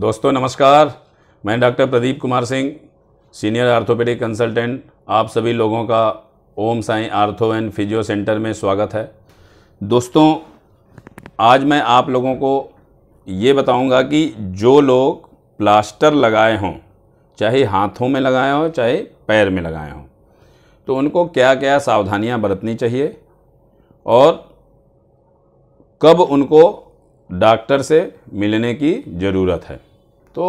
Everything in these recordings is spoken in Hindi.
दोस्तों नमस्कार मैं doctor Pradeep Kumar Singh senior orthopaedic consultant आप सभी लोगों का Om Sai ortho and physio centre में स्वागत है दोस्तों आज मैं आप लोगों को ये बताऊंगा कि जो लोग प्लास्टर लगाए हों चाहे हाथों में लगाए हों चाहे पैर में लगाए हों तो उनको क्या क्या सावधानियां बरतनी चाहिए और कब उनको डॉक्टर से मिलने की ज़रूरत है तो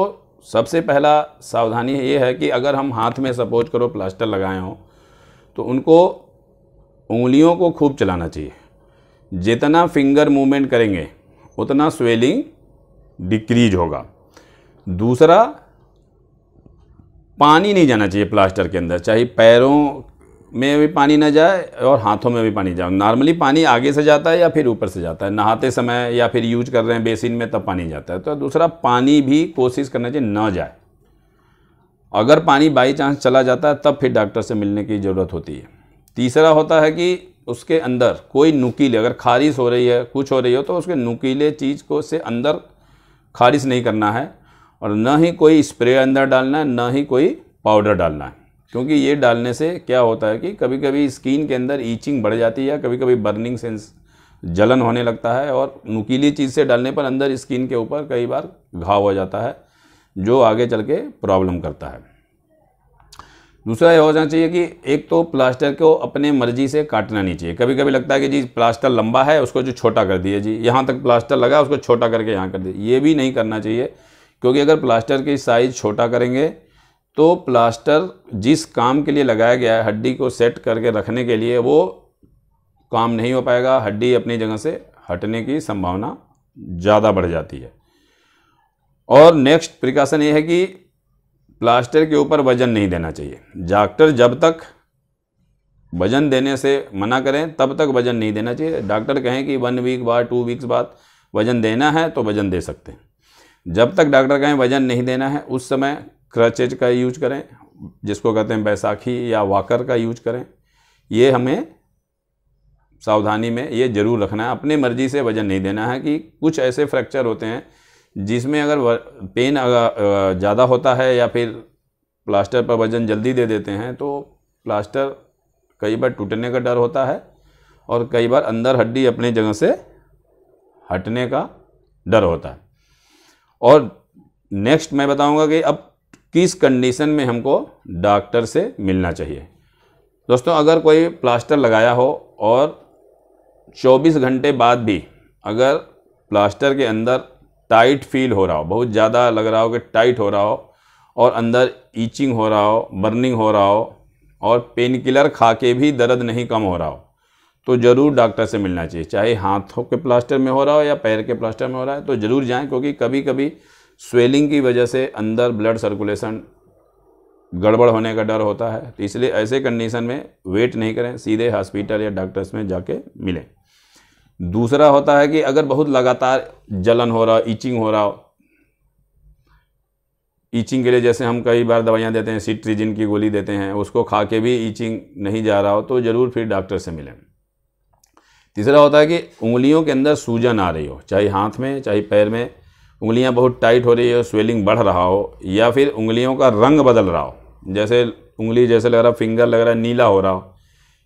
सबसे पहला सावधानी ये है कि अगर हम हाथ में सपोज करो प्लास्टर लगाए हों तो उनको उंगलियों को खूब चलाना चाहिए जितना फिंगर मूवमेंट करेंगे उतना स्वेलिंग डिक्रीज होगा दूसरा पानी नहीं जाना चाहिए प्लास्टर के अंदर चाहे पैरों में भी पानी ना जाए और हाथों में भी पानी जाए नॉर्मली पानी आगे से जाता है या फिर ऊपर से जाता है नहाते समय या फिर यूज कर रहे हैं बेसिन में तब पानी जाता है तो दूसरा पानी भी कोशिश करना चाहिए ना जाए अगर पानी बाई चांस चला जाता है तब फिर डॉक्टर से मिलने की ज़रूरत होती है तीसरा होता है कि उसके अंदर कोई नुकीले अगर खारिश हो रही है कुछ हो रही हो तो उसके नुकीले चीज़ को से अंदर खारिश नहीं करना है और ना ही कोई स्प्रे अंदर डालना है ना ही कोई पाउडर डालना है क्योंकि ये डालने से क्या होता है कि कभी कभी स्किन के अंदर ईचिंग बढ़ जाती है या कभी कभी बर्निंग सेंस जलन होने लगता है और नुकीली चीज़ से डालने पर अंदर स्किन के ऊपर कई बार घाव हो जाता है जो आगे चल के प्रॉब्लम करता है दूसरा ये हो जाना चाहिए कि एक तो प्लास्टर को अपने मर्जी से काटना नहीं चाहिए कभी कभी लगता है कि जी प्लास्टर लंबा है उसको जो छोटा कर दिए जी यहाँ तक प्लास्टर लगा उसको छोटा करके यहाँ कर दिए ये भी नहीं करना चाहिए क्योंकि अगर प्लास्टर की साइज़ छोटा करेंगे तो प्लास्टर जिस काम के लिए लगाया गया है हड्डी को सेट करके रखने के लिए वो काम नहीं हो पाएगा हड्डी अपनी जगह से हटने की संभावना ज़्यादा बढ़ जाती है और नेक्स्ट प्रिकॉशन ये है कि प्लास्टर के ऊपर वज़न नहीं देना चाहिए डॉक्टर जब तक वज़न देने से मना करें तब तक वज़न नहीं देना चाहिए डॉक्टर कहें कि वन वीक बाद टू वीक्स बाद वज़न देना है तो वज़न दे सकते हैं जब तक डॉक्टर कहें वज़न नहीं देना है उस समय क्रचेज का यूज करें जिसको कहते हैं बैसाखी या वाकर का यूज करें ये हमें सावधानी में ये जरूर रखना है अपनी मर्जी से वजन नहीं देना है कि कुछ ऐसे फ्रैक्चर होते हैं जिसमें अगर पेन अगर ज़्यादा होता है या फिर प्लास्टर पर वजन जल्दी दे देते हैं तो प्लास्टर कई बार टूटने का डर होता है और कई बार अंदर हड्डी अपनी जगह से हटने का डर होता है और नेक्स्ट मैं बताऊंगा कि अब किस कंडीशन में हमको डॉक्टर से मिलना चाहिए दोस्तों अगर कोई प्लास्टर लगाया हो और 24 घंटे बाद भी अगर प्लास्टर के अंदर टाइट फील हो रहा हो बहुत ज़्यादा लग रहा हो कि टाइट हो रहा हो और अंदर ईचिंग हो रहा हो बर्निंग हो रहा हो और पेन किलर खा के भी दर्द नहीं कम हो रहा हो तो ज़रूर डॉक्टर से मिलना चाहिए चाहे हाथों के प्लास्टर में हो रहा हो या पैर के प्लास्टर में हो रहा है तो ज़रूर जाएं क्योंकि कभी कभी स्वेलिंग की वजह से अंदर ब्लड सर्कुलेशन गड़बड़ होने का डर होता है तो इसलिए ऐसे कंडीशन में वेट नहीं करें सीधे हॉस्पिटल या डॉक्टर्स में जाके मिलें दूसरा होता है कि अगर बहुत लगातार जलन हो रहा ईचिंग हो रहा हो ईचिंग के लिए जैसे हम कई बार दवाइयाँ देते हैं सिट्रीजिन की गोली देते हैं उसको खा के भी ईचिंग नहीं जा रहा हो तो ज़रूर फिर डॉक्टर से मिलें तीसरा होता है कि उंगलियों के अंदर सूजन आ रही हो चाहे हाथ में चाहे पैर में उंगलियां बहुत टाइट हो रही है स्वेलिंग बढ़ रहा हो या फिर उंगलियों का रंग बदल रहा हो जैसे उंगली जैसे लग रहा फिंगर लग रहा नीला हो रहा हो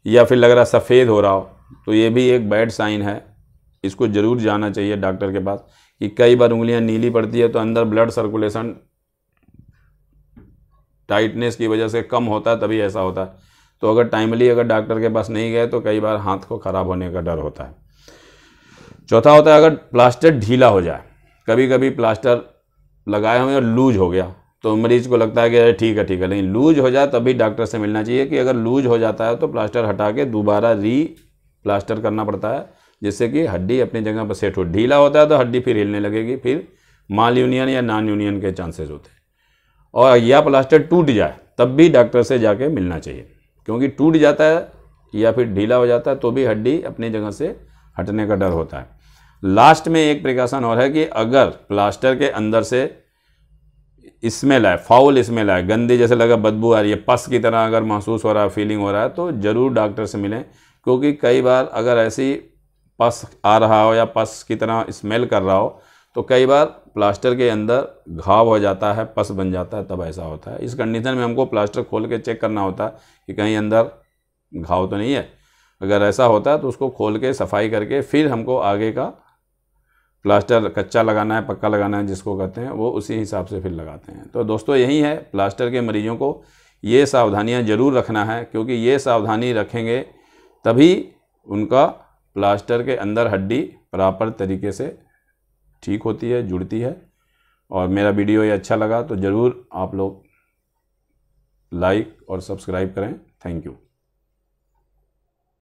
या फिर लग रहा सफ़ेद हो रहा हो तो ये भी एक बैड साइन है इसको ज़रूर जाना चाहिए डॉक्टर के पास कि कई बार उंगलियां नीली पड़ती है तो अंदर ब्लड सर्कुलेशन टाइटनेस की वजह से कम होता है तभी ऐसा होता है तो अगर टाइमली अगर डॉक्टर के पास नहीं गए तो कई बार हाथ को ख़राब होने का डर होता है चौथा होता है अगर प्लास्टर ढीला हो जाए कभी कभी प्लास्टर लगाए हुए और लूज हो गया तो मरीज को लगता है कि अरे ठीक है ठीक है लेकिन लूज हो जाए तभी डॉक्टर से मिलना चाहिए कि अगर लूज हो जाता है तो प्लास्टर हटा के दोबारा री प्लास्टर करना पड़ता है जिससे कि हड्डी अपनी जगह पर सेट हो ढीला होता है तो हड्डी फिर हिलने लगेगी फिर माल यूनियन या नॉन यूनियन के चांसेस होते हैं और या प्लास्टर टूट जाए तब भी डॉक्टर से जाके मिलना चाहिए क्योंकि टूट जाता है या फिर ढीला हो जाता है तो भी हड्डी अपनी जगह से हटने का डर होता है लास्ट में एक प्रिकॉशन और है कि अगर प्लास्टर के अंदर से स्मेल आए फाउल स्मेल आए गंदी जैसे लगा बदबू आ रही है पस की तरह अगर महसूस हो रहा है फीलिंग हो रहा है तो ज़रूर डॉक्टर से मिलें क्योंकि कई बार अगर ऐसी पस आ रहा हो या पस की तरह स्मेल कर रहा हो तो कई बार प्लास्टर के अंदर घाव हो जाता है पस बन जाता है तब ऐसा होता है इस कंडीशन में हमको प्लास्टर खोल के चेक करना होता है कि कहीं अंदर घाव तो नहीं है अगर ऐसा होता है तो उसको खोल के सफाई करके फिर हमको आगे का प्लास्टर कच्चा लगाना है पक्का लगाना है जिसको कहते हैं वो उसी हिसाब से फिर लगाते हैं तो दोस्तों यही है प्लास्टर के मरीजों को ये सावधानियां ज़रूर रखना है क्योंकि ये सावधानी रखेंगे तभी उनका प्लास्टर के अंदर हड्डी प्रॉपर तरीके से ठीक होती है जुड़ती है और मेरा वीडियो ये अच्छा लगा तो ज़रूर आप लोग लाइक और सब्सक्राइब करें थैंक यू